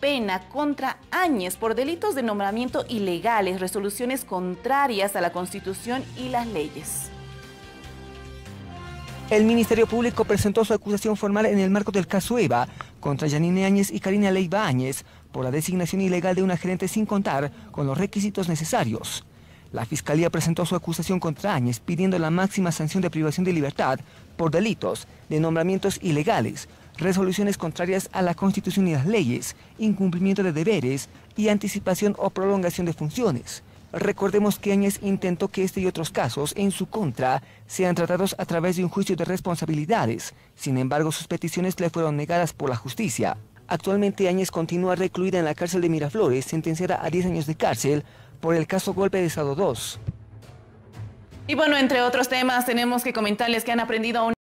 pena contra Áñez por delitos de nombramiento ilegales, resoluciones contrarias a la Constitución y las leyes. El Ministerio Público presentó su acusación formal en el marco del caso EVA contra Janine Áñez y Karina Leiva Áñez por la designación ilegal de una gerente sin contar con los requisitos necesarios. La Fiscalía presentó su acusación contra Áñez pidiendo la máxima sanción de privación de libertad por delitos de nombramientos ilegales, resoluciones contrarias a la Constitución y las leyes, incumplimiento de deberes y anticipación o prolongación de funciones. Recordemos que Áñez intentó que este y otros casos en su contra sean tratados a través de un juicio de responsabilidades. Sin embargo, sus peticiones le fueron negadas por la justicia. Actualmente Áñez continúa recluida en la cárcel de Miraflores, sentenciada a 10 años de cárcel por el caso Golpe de Estado 2. Y bueno, entre otros temas, tenemos que comentarles que han aprendido a un